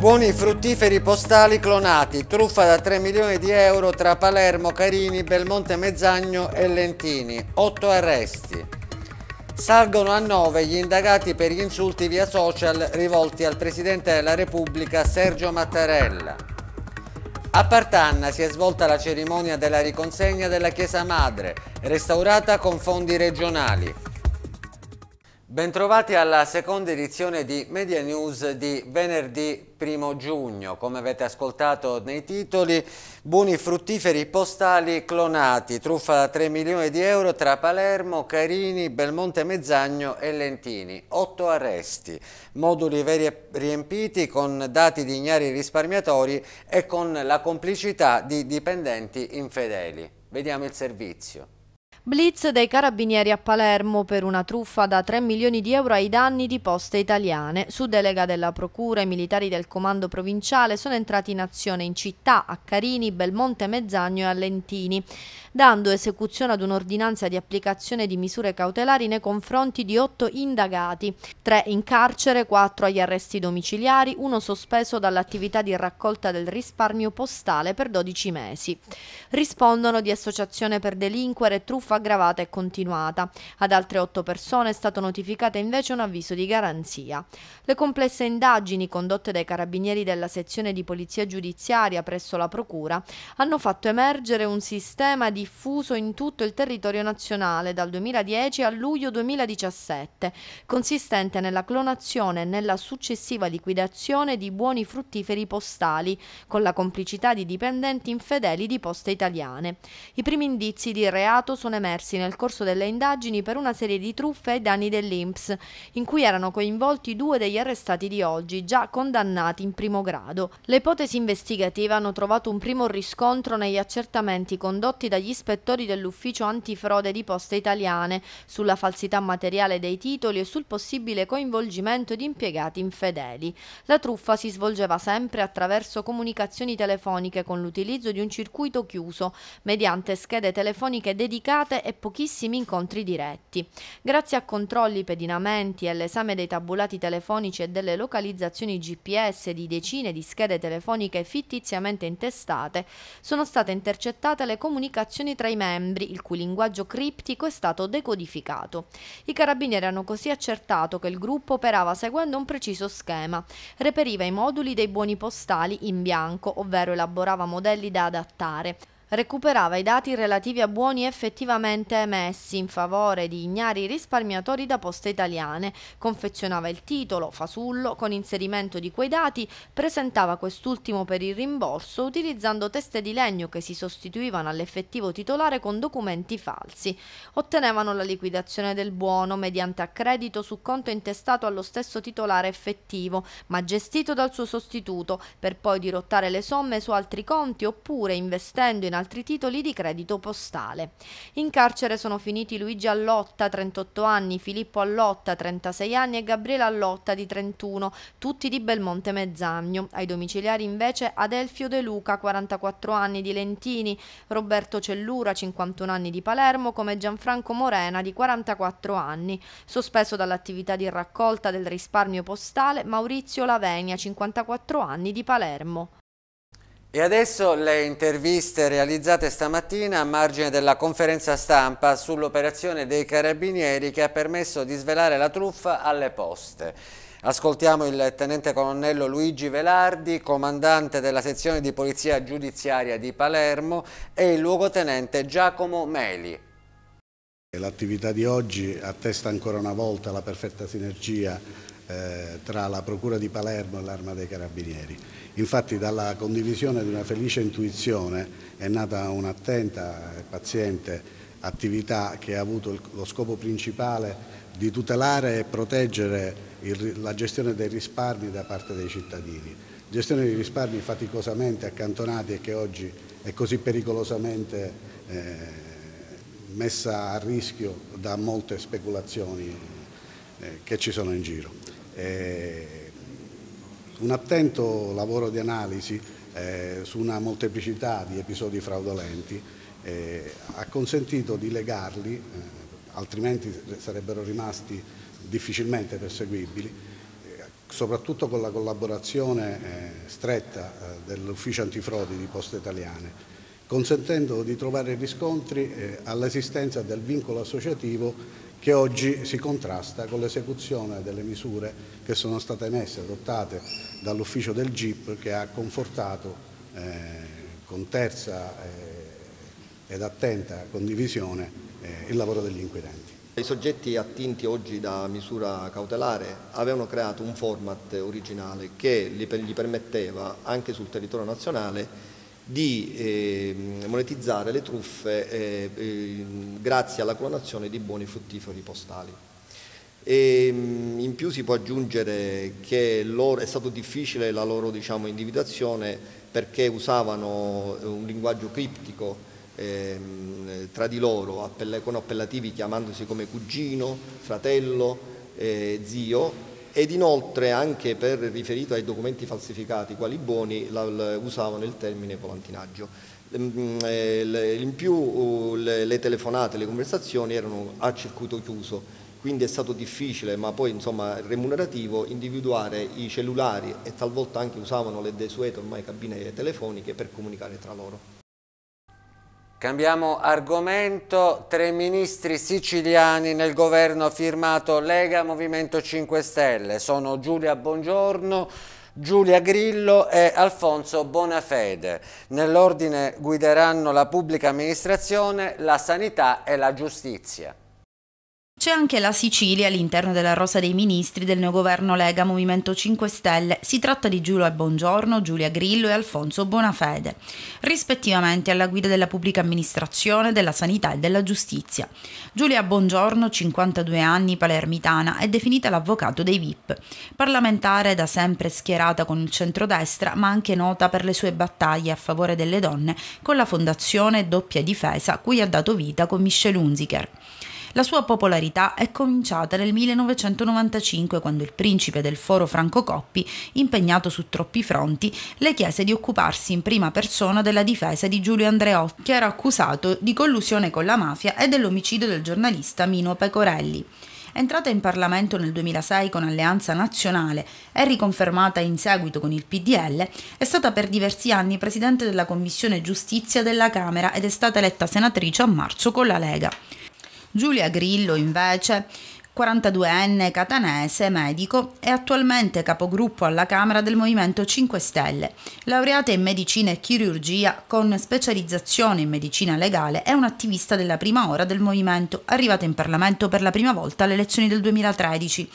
Buoni fruttiferi postali clonati, truffa da 3 milioni di euro tra Palermo, Carini, Belmonte Mezzagno e Lentini, 8 arresti. Salgono a 9 gli indagati per gli insulti via social rivolti al Presidente della Repubblica Sergio Mattarella. A Partanna si è svolta la cerimonia della riconsegna della Chiesa Madre, restaurata con fondi regionali. Bentrovati alla seconda edizione di Media News di venerdì 1 giugno. Come avete ascoltato nei titoli, buoni fruttiferi postali clonati, truffa da 3 milioni di euro tra Palermo, Carini, Belmonte Mezzagno e Lentini. Otto arresti, moduli veri e riempiti con dati di ignari risparmiatori e con la complicità di dipendenti infedeli. Vediamo il servizio. Blitz dei carabinieri a Palermo per una truffa da 3 milioni di euro ai danni di poste italiane. Su delega della Procura, i militari del Comando Provinciale sono entrati in azione in città, a Carini, Belmonte Mezzagno e Allentini, dando esecuzione ad un'ordinanza di applicazione di misure cautelari nei confronti di otto indagati, tre in carcere, quattro agli arresti domiciliari, uno sospeso dall'attività di raccolta del risparmio postale per 12 mesi. Rispondono di associazione per delinquere, truffa aggravata e continuata. Ad altre otto persone è stato notificato invece un avviso di garanzia. Le complesse indagini condotte dai carabinieri della sezione di polizia giudiziaria presso la Procura hanno fatto emergere un sistema diffuso in tutto il territorio nazionale dal 2010 al luglio 2017, consistente nella clonazione e nella successiva liquidazione di buoni fruttiferi postali, con la complicità di dipendenti infedeli di poste italiane. I primi indizi di reato sono emersi nel corso delle indagini per una serie di truffe ai danni dell'INPS, in cui erano coinvolti due degli arrestati di oggi, già condannati in primo grado. Le ipotesi investigative hanno trovato un primo riscontro negli accertamenti condotti dagli ispettori dell'ufficio antifrode di Poste Italiane sulla falsità materiale dei titoli e sul possibile coinvolgimento di impiegati infedeli. La truffa si svolgeva sempre attraverso comunicazioni telefoniche con l'utilizzo di un circuito chiuso, mediante schede telefoniche dedicate telefonate e pochissimi incontri diretti. Grazie a controlli, pedinamenti e all'esame dei tabulati telefonici e delle localizzazioni GPS di decine di schede telefoniche fittiziamente intestate, sono state intercettate le comunicazioni tra i membri, il cui linguaggio criptico è stato decodificato. I carabinieri hanno così accertato che il gruppo operava seguendo un preciso schema, reperiva i moduli dei buoni postali in bianco, ovvero elaborava modelli da adattare, recuperava i dati relativi a buoni effettivamente emessi in favore di ignari risparmiatori da poste italiane, confezionava il titolo, fasullo, con inserimento di quei dati, presentava quest'ultimo per il rimborso utilizzando teste di legno che si sostituivano all'effettivo titolare con documenti falsi. Ottenevano la liquidazione del buono mediante accredito su conto intestato allo stesso titolare effettivo, ma gestito dal suo sostituto, per poi dirottare le somme su altri conti oppure investendo in altri titoli di credito postale. In carcere sono finiti Luigi Allotta, 38 anni, Filippo Allotta, 36 anni e Gabriele Allotta, di 31, tutti di Belmonte Mezzagno. Ai domiciliari invece Adelfio De Luca, 44 anni, di Lentini, Roberto Cellura, 51 anni, di Palermo, come Gianfranco Morena, di 44 anni. Sospeso dall'attività di raccolta del risparmio postale Maurizio Lavenia, 54 anni, di Palermo. E adesso le interviste realizzate stamattina a margine della conferenza stampa sull'operazione dei carabinieri che ha permesso di svelare la truffa alle poste. Ascoltiamo il tenente colonnello Luigi Velardi, comandante della sezione di polizia giudiziaria di Palermo e il luogotenente Giacomo Meli. L'attività di oggi attesta ancora una volta la perfetta sinergia eh, tra la Procura di Palermo e l'Arma dei Carabinieri. Infatti dalla condivisione di una felice intuizione è nata un'attenta e paziente attività che ha avuto lo scopo principale di tutelare e proteggere il, la gestione dei risparmi da parte dei cittadini. Gestione dei risparmi faticosamente accantonati e che oggi è così pericolosamente eh, messa a rischio da molte speculazioni eh, che ci sono in giro. E eh, un attento lavoro di analisi eh, su una molteplicità di episodi fraudolenti eh, ha consentito di legarli, eh, altrimenti sarebbero rimasti difficilmente perseguibili, eh, soprattutto con la collaborazione eh, stretta eh, dell'ufficio antifrodi di Poste Italiane consentendo di trovare riscontri eh, all'esistenza del vincolo associativo che oggi si contrasta con l'esecuzione delle misure che sono state emesse, adottate dall'ufficio del GIP che ha confortato eh, con terza eh, ed attenta condivisione eh, il lavoro degli inquirenti. I soggetti attinti oggi da misura cautelare avevano creato un format originale che gli permetteva anche sul territorio nazionale di eh, monetizzare le truffe eh, eh, grazie alla clonazione di buoni fruttiferi postali. E, ehm, in più si può aggiungere che loro, è stato difficile la loro diciamo, individuazione perché usavano eh, un linguaggio criptico ehm, tra di loro, appell con appellativi chiamandosi come cugino, fratello, eh, zio ed inoltre anche per riferito ai documenti falsificati, quali buoni la, la, usavano il termine volantinaggio. Ehm, eh, in più le, le telefonate, le conversazioni erano a circuito chiuso, quindi è stato difficile, ma poi insomma remunerativo, individuare i cellulari e talvolta anche usavano le desuete ormai cabine telefoniche per comunicare tra loro. Cambiamo argomento, tre ministri siciliani nel governo firmato Lega Movimento 5 Stelle, sono Giulia Bongiorno, Giulia Grillo e Alfonso Bonafede. Nell'ordine guideranno la pubblica amministrazione, la sanità e la giustizia. C'è anche la Sicilia all'interno della rosa dei ministri del neo governo Lega Movimento 5 Stelle. Si tratta di Giulia Bongiorno, Giulia Grillo e Alfonso Bonafede, rispettivamente alla guida della pubblica amministrazione, della sanità e della giustizia. Giulia Bongiorno, 52 anni, palermitana, è definita l'avvocato dei VIP. Parlamentare da sempre schierata con il centrodestra, ma anche nota per le sue battaglie a favore delle donne con la fondazione Doppia Difesa, cui ha dato vita con Michel Unziker. La sua popolarità è cominciata nel 1995 quando il principe del foro Franco Coppi, impegnato su troppi fronti, le chiese di occuparsi in prima persona della difesa di Giulio Andreotti, che era accusato di collusione con la mafia e dell'omicidio del giornalista Mino Pecorelli. Entrata in Parlamento nel 2006 con Alleanza Nazionale e riconfermata in seguito con il PDL, è stata per diversi anni presidente della Commissione Giustizia della Camera ed è stata eletta senatrice a marzo con la Lega. Giulia Grillo invece 42enne catanese, medico, è attualmente capogruppo alla Camera del Movimento 5 Stelle, laureata in medicina e chirurgia con specializzazione in medicina legale, è un'attivista della prima ora del movimento, arrivata in Parlamento per la prima volta alle elezioni del 2013.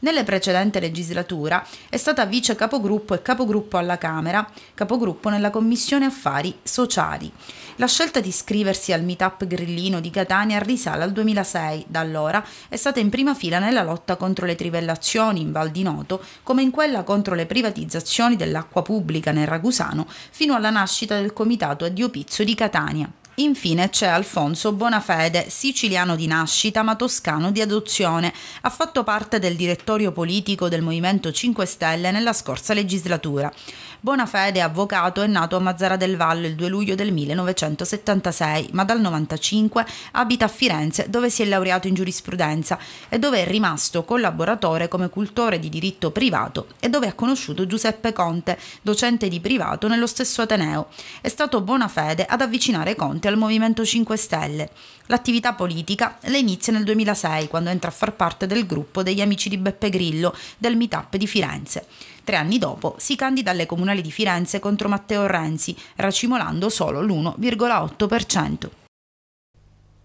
Nelle precedenti legislature è stata vice capogruppo e capogruppo alla Camera, capogruppo nella Commissione Affari Sociali. La scelta di iscriversi al meetup grillino di Catania risale al 2006, da allora è stata in prima fila nella lotta contro le trivellazioni in Val di Noto, come in quella contro le privatizzazioni dell'acqua pubblica nel Ragusano, fino alla nascita del comitato Addio Pizzo di Catania, Infine c'è Alfonso Bonafede, siciliano di nascita ma toscano di adozione. Ha fatto parte del direttorio politico del Movimento 5 Stelle nella scorsa legislatura. Bonafede, avvocato, è nato a Mazzara del Vallo il 2 luglio del 1976, ma dal 1995 abita a Firenze dove si è laureato in giurisprudenza e dove è rimasto collaboratore come cultore di diritto privato e dove ha conosciuto Giuseppe Conte, docente di privato nello stesso Ateneo. È stato Bonafede ad avvicinare Conte al Movimento 5 Stelle. L'attività politica le inizia nel 2006 quando entra a far parte del gruppo degli amici di Beppe Grillo del meetup di Firenze. Tre anni dopo si candida alle comunali di Firenze contro Matteo Renzi, racimolando solo l'1,8%.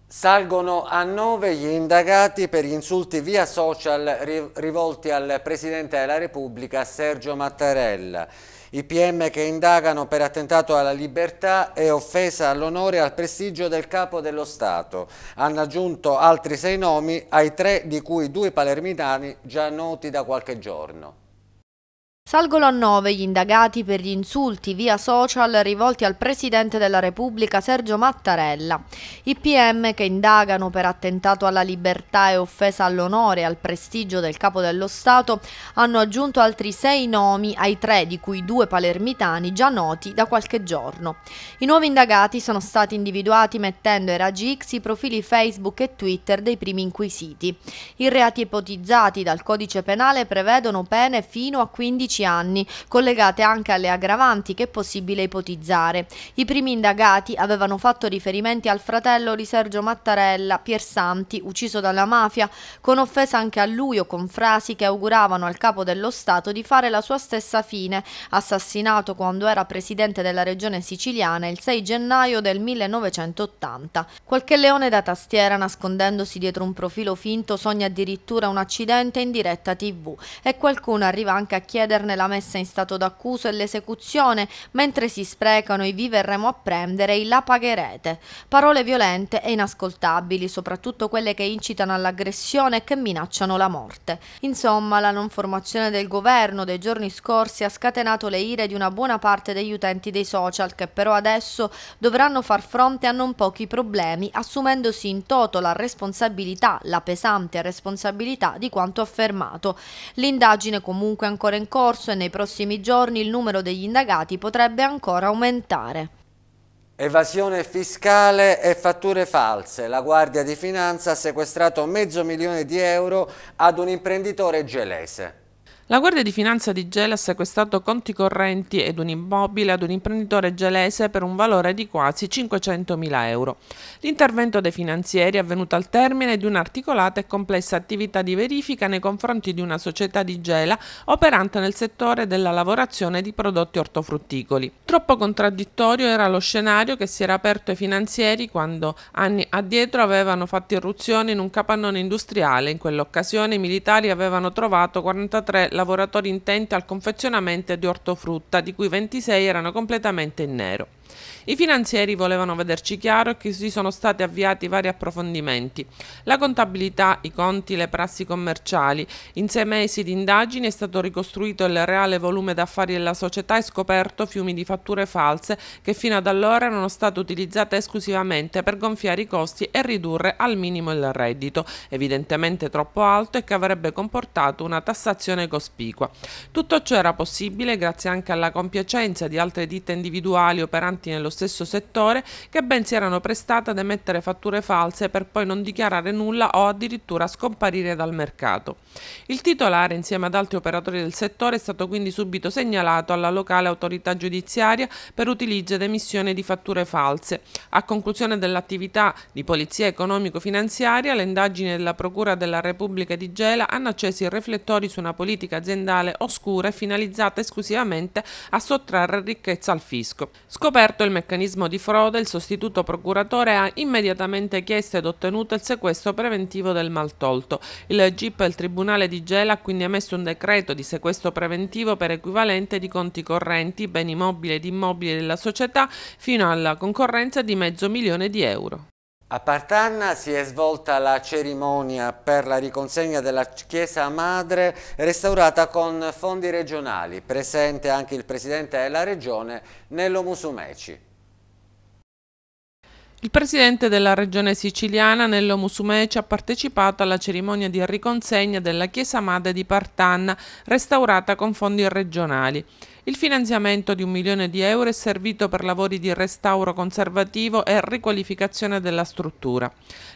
Salgono a nove gli indagati per insulti via social rivolti al Presidente della Repubblica Sergio Mattarella. I PM che indagano per attentato alla libertà e offesa all'onore e al prestigio del Capo dello Stato. Hanno aggiunto altri sei nomi, ai tre di cui due palermitani già noti da qualche giorno. Salgono a nove gli indagati per gli insulti via social rivolti al Presidente della Repubblica Sergio Mattarella. I PM che indagano per attentato alla libertà e offesa all'onore e al prestigio del Capo dello Stato hanno aggiunto altri sei nomi ai tre di cui due palermitani già noti da qualche giorno. I nuovi indagati sono stati individuati mettendo ai raggi X i profili Facebook e Twitter dei primi inquisiti. I reati ipotizzati dal codice penale prevedono pene fino a 15 anni anni, collegate anche alle aggravanti che è possibile ipotizzare. I primi indagati avevano fatto riferimenti al fratello di Sergio Mattarella, Piersanti, ucciso dalla mafia, con offesa anche a lui o con frasi che auguravano al capo dello Stato di fare la sua stessa fine, assassinato quando era presidente della regione siciliana il 6 gennaio del 1980. Qualche leone da tastiera nascondendosi dietro un profilo finto sogna addirittura un accidente in diretta tv e qualcuno arriva anche a chiederne detenzione, la messa in stato d'accuso e l'esecuzione, mentre si sprecano i vi verremo a prendere, i la pagherete. Parole violente e inascoltabili, soprattutto quelle che incitano all'aggressione e che minacciano la morte. Insomma, la non formazione del governo dei giorni scorsi ha scatenato le ire di una buona parte degli utenti dei social che però adesso dovranno far fronte a non pochi problemi, assumendosi in toto la responsabilità, la pesante responsabilità di quanto affermato. L'indagine comunque ancora in corso corso e nei prossimi giorni il numero degli indagati potrebbe ancora aumentare. Evasione fiscale e fatture false. La Guardia di Finanza ha sequestrato mezzo milione di euro ad un imprenditore gelese. La Guardia di Finanza di Gela ha sequestrato conti correnti ed un immobile ad un imprenditore gelese per un valore di quasi 500.000 euro. L'intervento dei finanzieri è avvenuto al termine di un'articolata e complessa attività di verifica nei confronti di una società di Gela operante nel settore della lavorazione di prodotti ortofrutticoli. Troppo contraddittorio era lo scenario che si era aperto ai finanzieri quando anni addietro avevano fatto irruzione in un capannone industriale. In quell'occasione i militari avevano trovato 43 lavoratori intenti al confezionamento di ortofrutta, di cui 26 erano completamente in nero. I finanzieri volevano vederci chiaro e che si sono stati avviati vari approfondimenti. La contabilità, i conti, le prassi commerciali. In sei mesi di indagini è stato ricostruito il reale volume d'affari della società e scoperto fiumi di fatture false che fino ad allora erano state utilizzate esclusivamente per gonfiare i costi e ridurre al minimo il reddito, evidentemente troppo alto e che avrebbe comportato una tassazione cospicua. Tutto ciò era possibile grazie anche alla compiacenza di altre ditte individuali operanti lavoranti nello stesso settore che ben si erano prestate ad emettere fatture false per poi non dichiarare nulla o addirittura scomparire dal mercato. Il titolare, insieme ad altri operatori del settore, è stato quindi subito segnalato alla locale autorità giudiziaria per utilizzo ed emissione di fatture false. A conclusione dell'attività di polizia economico-finanziaria, le indagini della Procura della Repubblica di Gela hanno acceso i riflettori su una politica aziendale oscura e finalizzata esclusivamente a sottrarre ricchezza al fisco. Scoperto Scoperto il meccanismo di frode, il sostituto procuratore ha immediatamente chiesto ed ottenuto il sequestro preventivo del maltolto. Il GIP e il Tribunale di Gela ha quindi emesso un decreto di sequestro preventivo per equivalente di conti correnti, beni mobili ed immobili della società fino alla concorrenza di mezzo milione di euro. A Partanna si è svolta la cerimonia per la riconsegna della Chiesa Madre restaurata con fondi regionali, presente anche il Presidente della Regione Nello Musumeci. Il presidente della regione siciliana, Nello Musumeci, ha partecipato alla cerimonia di riconsegna della Chiesa Madre di Partanna, restaurata con fondi regionali. Il finanziamento di un milione di euro è servito per lavori di restauro conservativo e riqualificazione della struttura.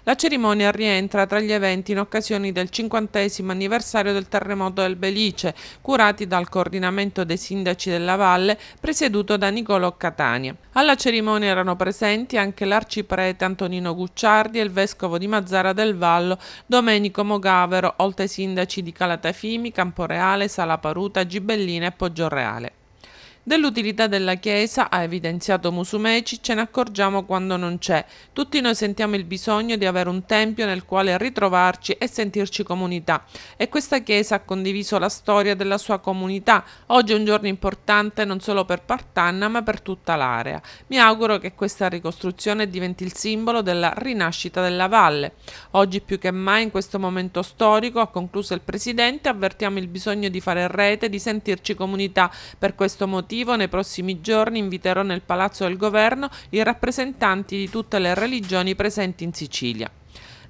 La cerimonia rientra tra gli eventi in occasione del 50 anniversario del terremoto del Belice, curati dal coordinamento dei sindaci della valle, presieduto da Nicolo Catania. Alla cerimonia erano presenti anche l'arciprete Antonino Gucciardi e il vescovo di Mazzara del Vallo, Domenico Mogavero, oltre ai sindaci di Calatafimi, Camporeale, Sala Paruta, Gibellina e Poggioreale. Dell'utilità della Chiesa, ha evidenziato Musumeci, ce ne accorgiamo quando non c'è. Tutti noi sentiamo il bisogno di avere un tempio nel quale ritrovarci e sentirci comunità. E questa Chiesa ha condiviso la storia della sua comunità. Oggi è un giorno importante non solo per Partanna ma per tutta l'area. Mi auguro che questa ricostruzione diventi il simbolo della rinascita della valle. Oggi più che mai in questo momento storico, ha concluso il Presidente, avvertiamo il bisogno di fare rete, di sentirci comunità. Per questo motivo motivo nei prossimi giorni inviterò nel Palazzo del Governo i rappresentanti di tutte le religioni presenti in Sicilia.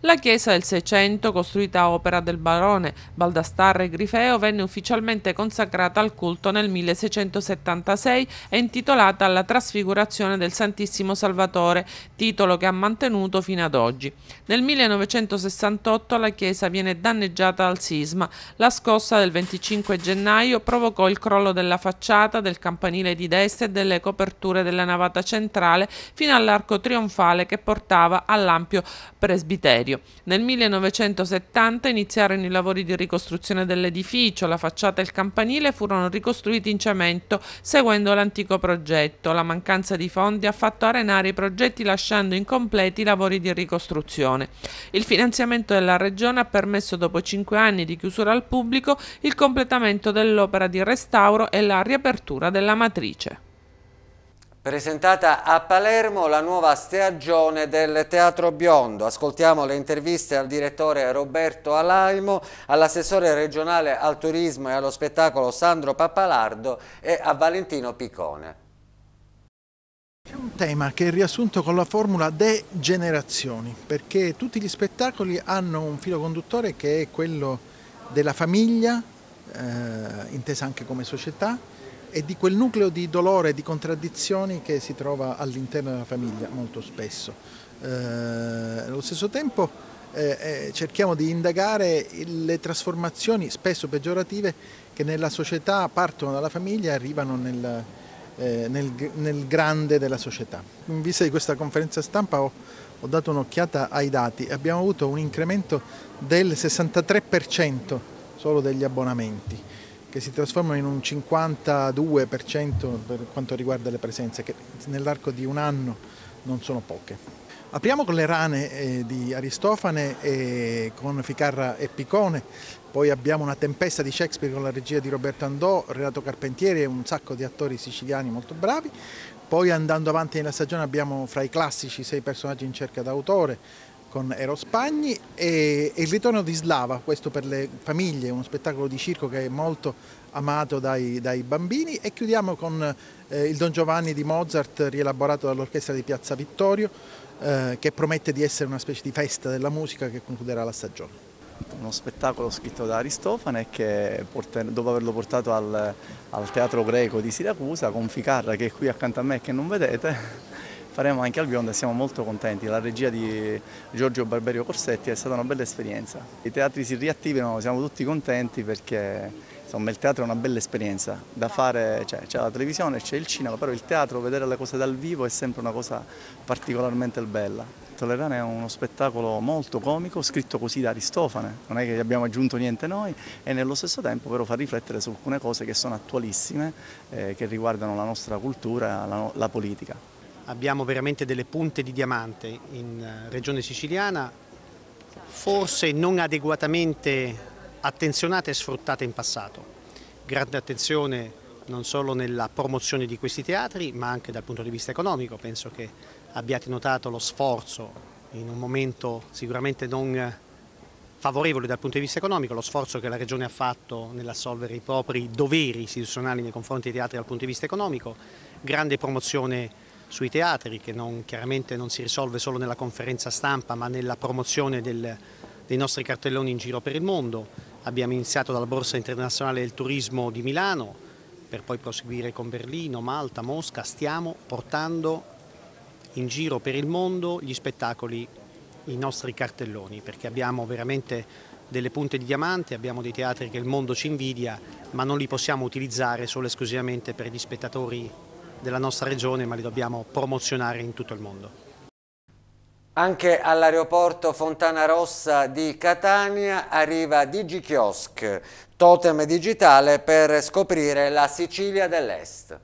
La chiesa del Seicento, costruita a opera del barone Baldastarre Grifeo, venne ufficialmente consacrata al culto nel 1676 e intitolata alla trasfigurazione del Santissimo Salvatore, titolo che ha mantenuto fino ad oggi. Nel 1968 la chiesa viene danneggiata dal sisma. La scossa del 25 gennaio provocò il crollo della facciata, del campanile di destra e delle coperture della navata centrale fino all'arco trionfale che portava all'ampio presbiterio serio. Nel 1970 iniziarono i lavori di ricostruzione dell'edificio, la facciata e il campanile furono ricostruiti in cemento seguendo l'antico progetto. La mancanza di fondi ha fatto arenare i progetti lasciando incompleti i lavori di ricostruzione. Il finanziamento della Regione ha permesso dopo cinque anni di chiusura al pubblico il completamento dell'opera di restauro e la riapertura della matrice presentata a Palermo la nuova stagione del Teatro Biondo. Ascoltiamo le interviste al direttore Roberto Alaimo, all'assessore regionale al turismo e allo spettacolo Sandro Pappalardo e a Valentino Piccone. C'è un tema che è riassunto con la formula De Generazioni, perché tutti gli spettacoli hanno un filo conduttore che è quello della famiglia, eh, intesa anche come società, e di quel nucleo di dolore e di contraddizioni che si trova all'interno della famiglia molto spesso. Eh, allo stesso tempo eh, eh cerchiamo di indagare le trasformazioni spesso peggiorative che nella società partono dalla famiglia e arrivano nel, eh, nel, nel grande della società. In vista di questa conferenza stampa ho ho dato un'occhiata ai dati, abbiamo avuto un incremento del 63% solo degli abbonamenti che si trasformano in un 52% per quanto riguarda le presenze, che nell'arco di un anno non sono poche. Apriamo con le rane eh, di Aristofane eh, con Ficarra e Picone, poi abbiamo una tempesta di Shakespeare con la regia di Roberto Andò, Renato Carpentieri e un sacco di attori siciliani molto bravi. Poi andando avanti nella stagione abbiamo fra i classici sei personaggi in cerca d'autore, con Ero Spagni e il ritorno di Slava, questo per le famiglie, uno spettacolo di circo che è molto amato dai, dai bambini e chiudiamo con eh, il Don Giovanni di Mozart rielaborato dall'orchestra di Piazza Vittorio eh, che promette di essere una specie di festa della musica che concluderà la stagione. Uno spettacolo scritto da Aristofane che dopo averlo portato al, al Teatro Greco di Siracusa con Ficarra che è qui accanto a me e che non vedete faremo anche al Biondo e siamo molto contenti. La regia di Giorgio Barberio Corsetti è stata una bella esperienza. I teatri si riattivano, siamo tutti contenti perché insomma, il teatro è una bella esperienza da fare, cioè, c'è la televisione, c'è il cinema, però il teatro, vedere le cose dal vivo è sempre una cosa particolarmente bella. Tolerane è uno spettacolo molto comico, scritto così da Aristofane, non è che gli abbiamo aggiunto niente noi e nello stesso tempo però fa riflettere su alcune cose che sono attualissime, eh, che riguardano la nostra cultura, la, la politica abbiamo veramente delle punte di diamante in eh, regione siciliana, forse non adeguatamente attenzionate e sfruttate in passato. Grande attenzione non solo nella promozione di questi teatri ma anche dal punto di vista economico, penso che abbiate notato lo sforzo in un momento sicuramente non eh, favorevole dal punto di vista economico, lo sforzo che la Regione ha fatto nell'assolvere i propri doveri istituzionali nei confronti dei teatri dal punto di vista economico, grande promozione sui teatri che non, chiaramente non si risolve solo nella conferenza stampa ma nella promozione del, dei nostri cartelloni in giro per il mondo. Abbiamo iniziato dalla Borsa Internazionale del Turismo di Milano per poi proseguire con Berlino, Malta, Mosca. Stiamo portando in giro per il mondo gli spettacoli, i nostri cartelloni perché abbiamo veramente delle punte di diamante, abbiamo dei teatri che il mondo ci invidia ma non li possiamo utilizzare solo esclusivamente per gli spettatori della nostra regione, ma li dobbiamo promozionare in tutto il mondo. Anche all'aeroporto Fontana Rossa di Catania arriva DigiKiosk, totem digitale per scoprire la Sicilia dell'Est.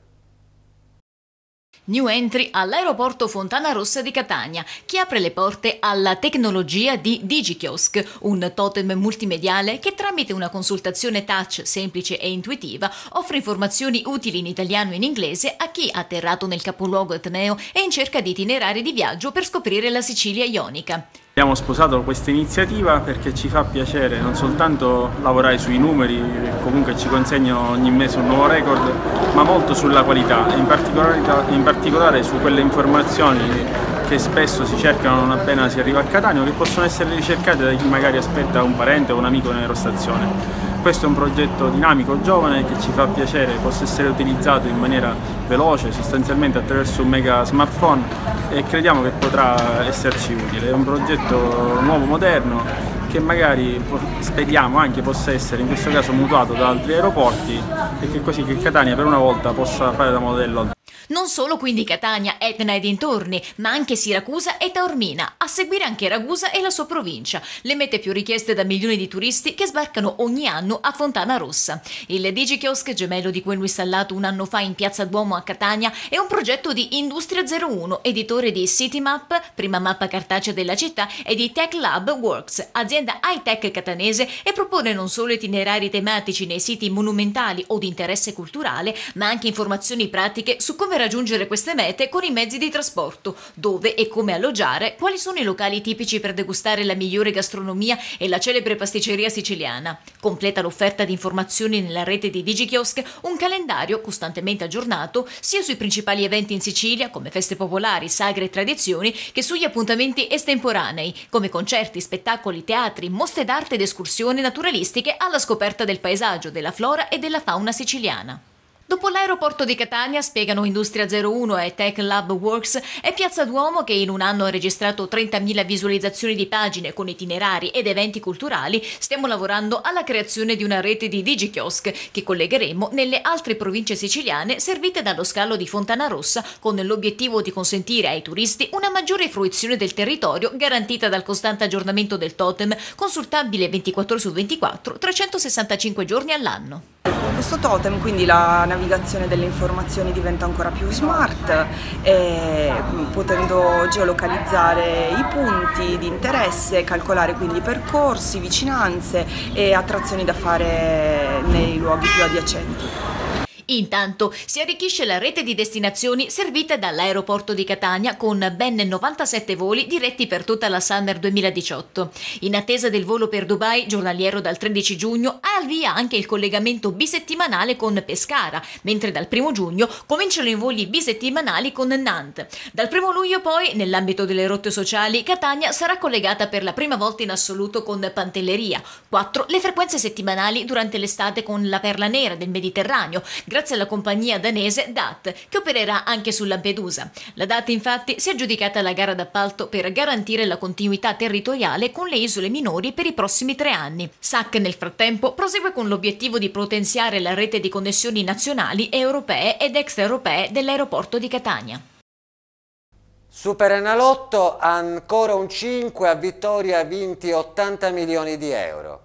New entry all'aeroporto Fontana Rossa di Catania, che apre le porte alla tecnologia di DigiKiosk, un totem multimediale che tramite una consultazione touch semplice e intuitiva offre informazioni utili in italiano e in inglese a chi atterrato nel capoluogo etneo è in cerca di itinerari di viaggio per scoprire la Sicilia ionica. Abbiamo sposato questa iniziativa perché ci fa piacere non soltanto lavorare sui numeri, che comunque ci consegnano ogni mese un nuovo record, ma molto sulla qualità e in particolare, in particolare su quelle informazioni che spesso si cercano non appena si arriva a Catania, che possono essere ricercate da chi magari aspetta un parente o un amico nell'aerostazione. Questo è un progetto dinamico, giovane, che ci fa piacere possa essere utilizzato in maniera veloce, sostanzialmente attraverso un mega smartphone e crediamo che potrà esserci utile. È un progetto nuovo, moderno, che magari speriamo anche possa essere in questo caso mutuato da altri aeroporti e che così che Catania per una volta possa fare da modello al non solo quindi Catania, Etna e dintorni, ma anche Siracusa e Taormina, a seguire anche Ragusa e la sua provincia, le mette più richieste da milioni di turisti che sbarcano ogni anno a Fontana Rossa. Il DigiKiosk, gemello di quello installato un anno fa in Piazza Duomo a Catania, è un progetto di Industria 01, editore di CityMap, prima mappa cartacea della città, e di Tech Lab Works, azienda high-tech catanese, e propone non solo itinerari tematici nei siti monumentali o di interesse culturale, ma anche informazioni pratiche su come come raggiungere queste mete con i mezzi di trasporto, dove e come alloggiare, quali sono i locali tipici per degustare la migliore gastronomia e la celebre pasticceria siciliana. Completa l'offerta di informazioni nella rete di DigiKiosk un calendario costantemente aggiornato sia sui principali eventi in Sicilia, come feste popolari, sagre e tradizioni, che sugli appuntamenti estemporanei, come concerti, spettacoli, teatri, mostre d'arte ed escursioni naturalistiche alla scoperta del paesaggio, della flora e della fauna siciliana. Dopo l'aeroporto di Catania, spiegano Industria 01 e Tech Lab Works, è Piazza Duomo che in un anno ha registrato 30.000 visualizzazioni di pagine con itinerari ed eventi culturali, stiamo lavorando alla creazione di una rete di digichiosk che collegheremo nelle altre province siciliane servite dallo scalo di Fontana Rossa con l'obiettivo di consentire ai turisti una maggiore fruizione del territorio garantita dal costante aggiornamento del totem, consultabile 24 su 24, 365 giorni all'anno. Con questo totem quindi la navigazione delle informazioni diventa ancora più smart, eh, potendo geolocalizzare i punti di interesse, calcolare quindi percorsi, vicinanze e attrazioni da fare nei luoghi più adiacenti. Intanto si arricchisce la rete di destinazioni servite dall'aeroporto di Catania con ben 97 voli diretti per tutta la Summer 2018. In attesa del volo per Dubai, giornaliero dal 13 giugno, avvia anche il collegamento bisettimanale con Pescara, mentre dal 1 giugno cominciano i voli bisettimanali con Nantes. Dal 1 luglio poi, nell'ambito delle rotte sociali, Catania sarà collegata per la prima volta in assoluto con Pantelleria. 4. Le frequenze settimanali durante l'estate con la Perla Nera del Mediterraneo, grazie alla compagnia danese DAT, che opererà anche su Lampedusa. La DAT infatti si è aggiudicata la gara d'appalto per garantire la continuità territoriale con le isole minori per i prossimi tre anni. SAC nel frattempo prosegue con l'obiettivo di potenziare la rete di connessioni nazionali, europee ed extraeuropee dell'aeroporto di Catania. Super Enalotto ancora un 5 a vittoria vinti 80 milioni di euro.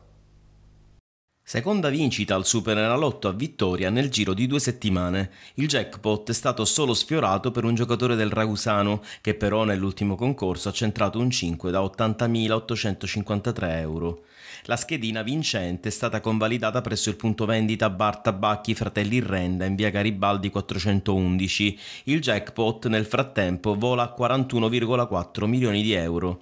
Seconda vincita al Superenalotto a Vittoria nel giro di due settimane. Il jackpot è stato solo sfiorato per un giocatore del Ragusano, che però nell'ultimo concorso ha centrato un 5 da 80.853 euro. La schedina vincente è stata convalidata presso il punto vendita Bar Tabacchi Fratelli Renda in via Garibaldi 411. Il jackpot nel frattempo vola a 41,4 milioni di euro.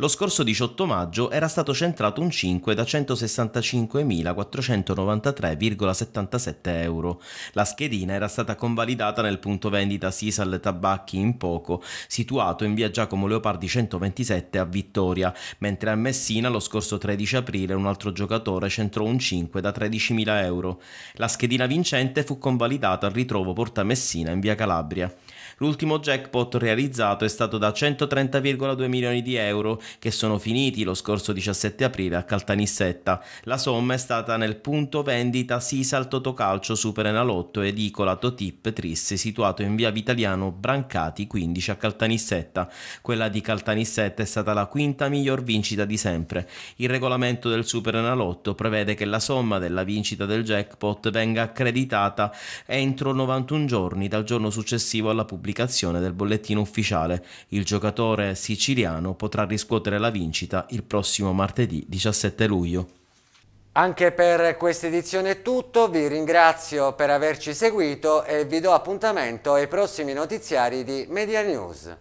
Lo scorso 18 maggio era stato centrato un 5 da 165.493,77 euro. La schedina era stata convalidata nel punto vendita Sisal Tabacchi in Poco, situato in via Giacomo Leopardi 127 a Vittoria, mentre a Messina lo scorso 13 aprile un altro giocatore centrò un 5 da 13.000 euro. La schedina vincente fu convalidata al ritrovo Porta Messina in via Calabria. L'ultimo jackpot realizzato è stato da 130,2 milioni di euro che sono finiti lo scorso 17 aprile a Caltanissetta. La somma è stata nel punto vendita Sisal Totocalcio Super Superenalotto edicola Totip Tris situato in via Vitaliano Brancati 15 a Caltanissetta. Quella di Caltanissetta è stata la quinta miglior vincita di sempre. Il regolamento del Super Enalotto prevede che la somma della vincita del jackpot venga accreditata entro 91 giorni dal giorno successivo alla pubblicazione pubblicazione del bollettino ufficiale. Il giocatore siciliano potrà riscuotere la vincita il prossimo martedì 17 luglio. Anche per questa edizione è tutto, vi ringrazio per averci seguito e vi do appuntamento ai prossimi notiziari di Media News.